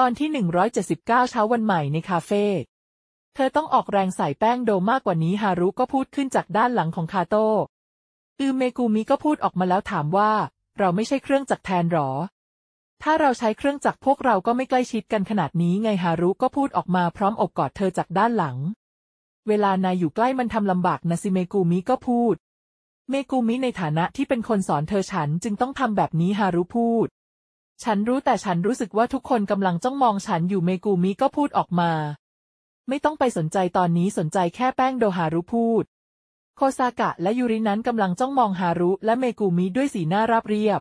ตอนที่ 179 เช้าวันใหม่ในคาเฟ่ เธอต้องออกแรงใส่แป้งโดมากกว่านี้ฮารุก็พูดขึ้นจากด้านหลังของคาโตอือเมกูมิก็พูดออกมาแล้วถามว่า เราไม่ใช่เครื่องจักรแทนหรอ ถ้าเราใช้เครื่องจักรพวกเราก็ไม่ใกล้ชิดกันขนาดนี้ไงฮารุก็พูดออกมาพร้อมอบกอดเธอจากด้านหลัง เวลานายอยู่ใกล้มันทำลำบากนะสิเมกูมิก็พูด เมกูมิในฐานะที่เป็นคนสอนเธอฉันจึงต้องทำแบบนี้ฮารุพูดฉันรู้แต่ฉันรู้สึกว่าทุกคนกำลังจ้องมองฉันอยู่เมกูมิก็พูดออกมา ไม่ต้องไปสนใจตอนนี้สนใจแค่แป้งโดฮารุพูด โคซากะและยูรินั้นกำลังจ้องมองฮารุ และเมกูมิด้วยสีหน้าราบเรียบ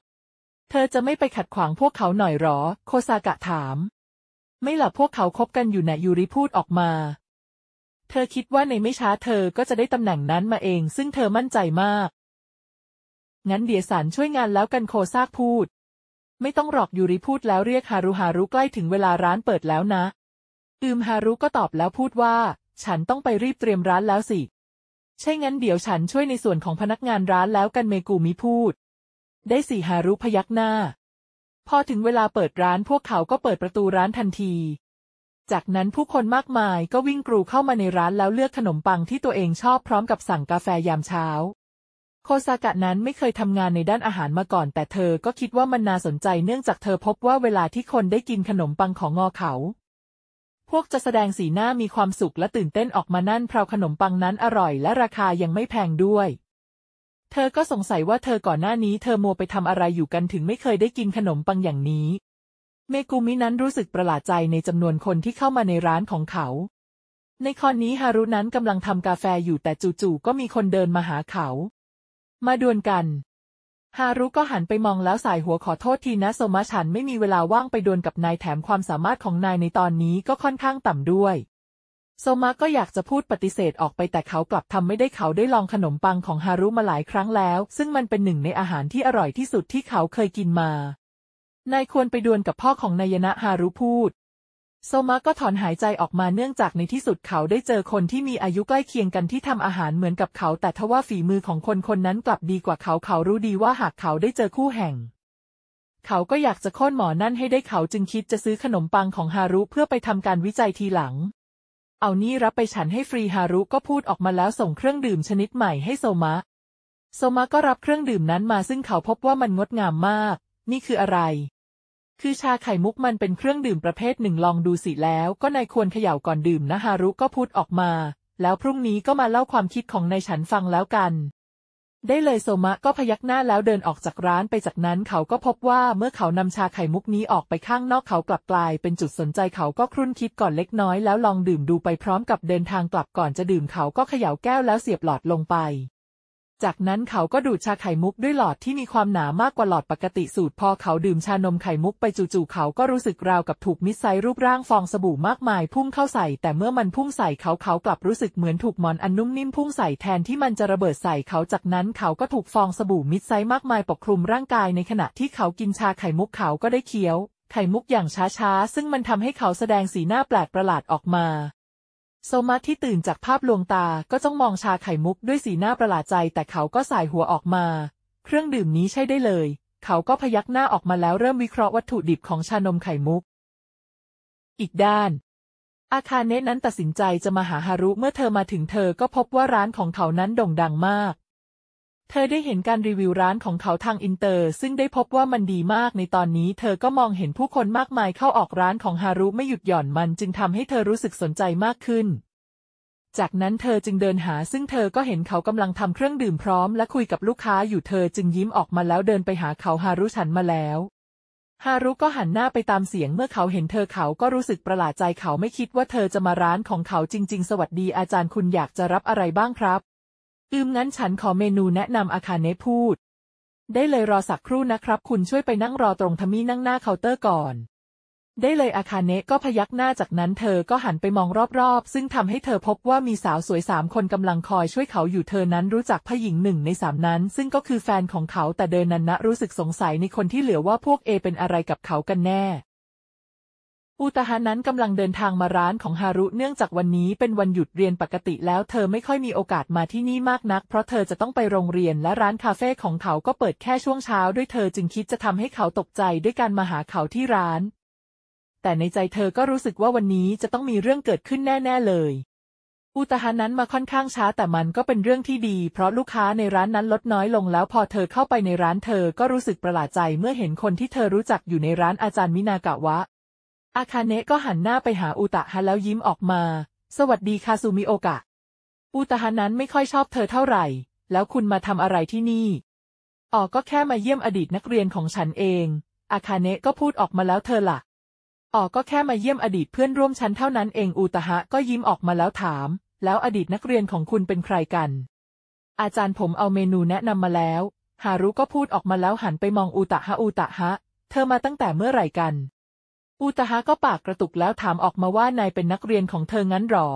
เธอจะไม่ไปขัดขวางพวกเขาหน่อยหรอ โคซากะถาม ไม่หลอกพวกเขาคบกันอยู่นะยูริพูดออกมา เธอคิดว่าในไม่ช้า เธอก็จะได้ตำแหน่งนั้นมาเอง ซึ่งเธอมั่นใจมาก งั้นเดียสันช่วยงานแล้วกันโคซากพูดไม่ต้องหลอกยูริพูดแล้วเรียกฮารุฮารุใกล้ถึงเวลาร้านเปิดแล้วนะอืมฮารุก็ตอบแล้วพูดว่า ฉันต้องไปรีบเตรียมร้านแล้วสิใช่งั้นเดี๋ยวฉันช่วยในส่วนของพนักงานร้านแล้วกันเมกูมิพูด ได้สิฮารุพยักหน้าพอถึงเวลาเปิดร้านพวกเขาก็เปิดประตูร้านทันที จากนั้นผู้คนมากมายก็วิ่งกรูเข้ามาในร้านแล้วเลือกขนมปังที่ตัวเองชอบพร้อมกับสั่งกาแฟยามเช้าโคซากะนั้นไม่เคยทำงานในด้านอาหารมาก่อน แต่เธอก็คิดว่ามันน่าสนใจ เนื่องจากเธอพบว่าเวลาที่คนได้กินขนมปังของงอเขา พวกจะแสดงสีหน้ามีความสุขและตื่นเต้นออกมานั่นเพราะขนมปังนั้นอร่อยและราคายังไม่แพงด้วย เธอก็สงสัยว่าเธอก่อนหน้านี้ เธอมัวไปทำอะไรอยู่กันถึงไม่เคยได้กินขนมปังอย่างนี้ เมกุมินั้นรู้สึกประหลาดใจในจำนวนคนที่เข้ามาในร้านของเขา ในคอนนี้ฮารุนั้นกำลังทำกาแฟอยู่แต่จู่ๆก็มีคนเดินมาหาเขามาดวลกัน ฮารุก็หันไปมองแล้วสายหัวขอโทษทีนะโซมาฉันไม่มีเวลาว่างไปดวลกับนายแถมความสามารถของนายในตอนนี้ก็ค่อนข้างต่ำด้วย โซมาก็อยากจะพูดปฏิเสธออกไปแต่เขากลับทำไม่ได้เขาได้ลองขนมปังของฮารุมาหลายครั้งแล้ว ซึ่งมันเป็นหนึ่งในอาหารที่อร่อยที่สุดที่เขาเคยกินมา นายควรไปดวลกับพ่อของนายนะฮารุพูดโซมาก็ถอนหายใจออกมาเนื่องจากในที่สุดเขาได้เจอคนที่มีอายุใกล้เคียงกันที่ทำอาหารเหมือนกับเขา แต่ทว่าฝีมือของคนคนนั้นกลับดีกว่าเขาเขารู้ดีว่าหากเขาได้เจอคู่แห่ง เขาก็อยากจะค้นหมอนั่นให้ได้เขาจึงคิดจะซื้อขนมปังของฮารุเพื่อไปทำการวิจัยทีหลัง เอานี่รับไปฉันให้ฟรีฮารุก็พูดออกมาแล้วส่งเครื่องดื่มชนิดใหม่ให้โซมะโซมะก็รับเครื่องดื่มนั้นมาซึ่งเขาพบว่ามันงดงามมาก นี่คืออะไรคือชาไข่มุกมันเป็นเครื่องดื่มประเภทหนึ่งลองดูสิแล้ว ก็นายควรเขย่าก่อนดื่มนะฮารุก็พูดออกมา แล้วพรุ่งนี้ก็มาเล่าความคิดของนายฉันฟังแล้วกัน ได้เลยโซมะก็พยักหน้าแล้วเดินออกจากร้านไปจากนั้นเขาก็พบว่าเมื่อเขานำชาไข่มุกนี้ออกไปข้างนอกเขากลับกลายเป็นจุดสนใจเขาก็ครุ่นคิดก่อนเล็กน้อยแล้วลองดื่มดูไปพร้อมกับเดินทางกลับก่อนจะดื่มเขาก็เขย่าแก้วแล้วเสียบหลอดลงไปจากนั้นเขาก็ดูดชาไข่มุกด้วยหลอดที่มีความหนามากกว่าหลอดปกติสูตรพอเขาดื่มชานมไข่มุก ไปจู่ๆเขาก็รู้สึกราวกับถูกมิสไซรูปร่างฟองสบู่มากมาย พุ่งเข้าใส่ แต่เมื่อมันพุ่งใส่เขาเขากลับรู้สึกเหมือนถูกมอนอันนุ่มนิ่มพุ่งใส่แทนที่มันจะระเบิดใส่เขาจากนั้นเขาก็ถูกฟองสบู่มิสไซมากมายปกคลุมร่างกายในขณะที่เขากินชาไข่มุกเขาก็ได้เคี้ยว ไข่มุกอย่างช้าๆซึ่งมันทำให้เขาแสดงสีหน้าแปลกประหลาดออกมาโซมัสที่ตื่นจากภาพลวงตาก็จ้องมองชาไข่มุกด้วยสีหน้าประหลาดใจแต่เขาก็สายหัวออกมา เครื่องดื่มนี้ใช่ได้เลย เขาก็พยักหน้าออกมาแล้วเริ่มวิเคราะห์วัตถุดิบของชานมไข่มุก อีกด้าน อาคาเนะนั้นตัดสินใจจะมาหาฮารุเมื่อเธอมาถึงเธอก็พบว่าร้านของเขานั้นโด่งดังมากเธอได้เห็นการรีวิวร้านของเขาทางอินเตอร์ ซึ่งได้พบว่ามันดีมากในตอนนี้เธอก็มองเห็นผู้คนมากมายเข้าออกร้านของฮารุไม่หยุดหย่อนมันจึงทำให้เธอรู้สึกสนใจมากขึ้น จากนั้นเธอจึงเดินหาซึ่งเธอก็เห็นเขากำลังทำเครื่องดื่มพร้อม และคุยกับลูกค้าอยู่เธอจึงยิ้มออกมาแล้วเดินไปหาเขาฮารุฉันมาแล้วฮารุก็หันหน้าไปตามเสียงเมื่อเขาเห็นเธอเขาก็รู้สึกประหลาดใจเขาไม่คิดว่าเธอจะมาร้านของเขาจริง ๆ สวัสดีอาจารย์คุณอยากจะรับอะไรบ้างครับอืมงั้นฉันขอเมนูแนะนำอาคารเนพูด ได้เลยรอสักครู่นะครับ คุณช่วยไปนั่งรอตรงทมี่นั่งหน้าเคาน์เตอร์ก่อน ได้เลยอาคาเนก็พยักหน้าจากนั้นเธอก็หันไปมองรอบๆซึ่งทำให้เธอพบว่ามีสาวสวยสามคนกำลังคอย ช่วยเขาอยู่เธอนั้นรู้จักผู้หญิงหนึ่งในสามนั้น ซึ่งก็คือแฟนของเขาแต่เดินนันนะรู้สึกสงสัยในคนที่เหลือว่าพวกเอเป็นอะไรกับเขากันแน่อุตหานั้นกำลังเดินทางมาร้านของฮารุเนื่องจากวันนี้เป็นวันหยุดเรียนปกติแล้ว เธอไม่ค่อยมีโอกาสมาที่นี่มากนัก เพราะเธอจะต้องไปโรงเรียนและร้านคาเฟ่ของเขาก็เปิดแค่ช่วงเช้า ด้วยเธอจึงคิดจะทำให้เขาตกใจด้วยการมาหาเขาที่ร้าน แต่ในใจเธอก็รู้สึกว่าวันนี้จะต้องมีเรื่องเกิดขึ้นแน่ ๆเลยอุตหานั้นมาค่อนข้างช้าแต่มันก็เป็นเรื่องที่ดี เพราะลูกค้าในร้านนั้นลดน้อยลงแล้วพอเธอเข้าไปในร้านเธอก็รู้สึกประหลาดใจเมื่อเห็นคนที่เธอรู้จักอยู่ในร้านอาจารย์มินากะวะอาคาเนะก็หันหน้าไปหาอุตะฮะแล้วยิ้มออกมา สวัสดีคาซูมิโอกะ อุตะฮะนั้นไม่ค่อยชอบเธอเท่าไหร่ แล้วคุณมาทำอะไรที่นี่ อ๋อก็แค่มาเยี่ยมอดีตนักเรียนของฉันเอง อาคาเนะก็พูดออกมาแล้วเธอละ่ะ อ๋อก็แค่มาเยี่ยมอดีตเพื่อนร่วมชั้นเท่านั้นเอง อุตะฮะก็ยิ้มออกมาแล้วถาม แล้วอดีตนักเรียนของคุณเป็นใครกัน อาจารย์ผมเอาเมนูแนะนำมาแล้ว ฮารุก็พูดออกมาแล้วหันไปมองอุตะฮะอุตะฮะ เธอมาตั้งแต่เมื่อไหร่กันอุตหะก็ปากกระตุกแล้วถามออกมาว่านายเป็นนักเรียนของเธองั้นหรอ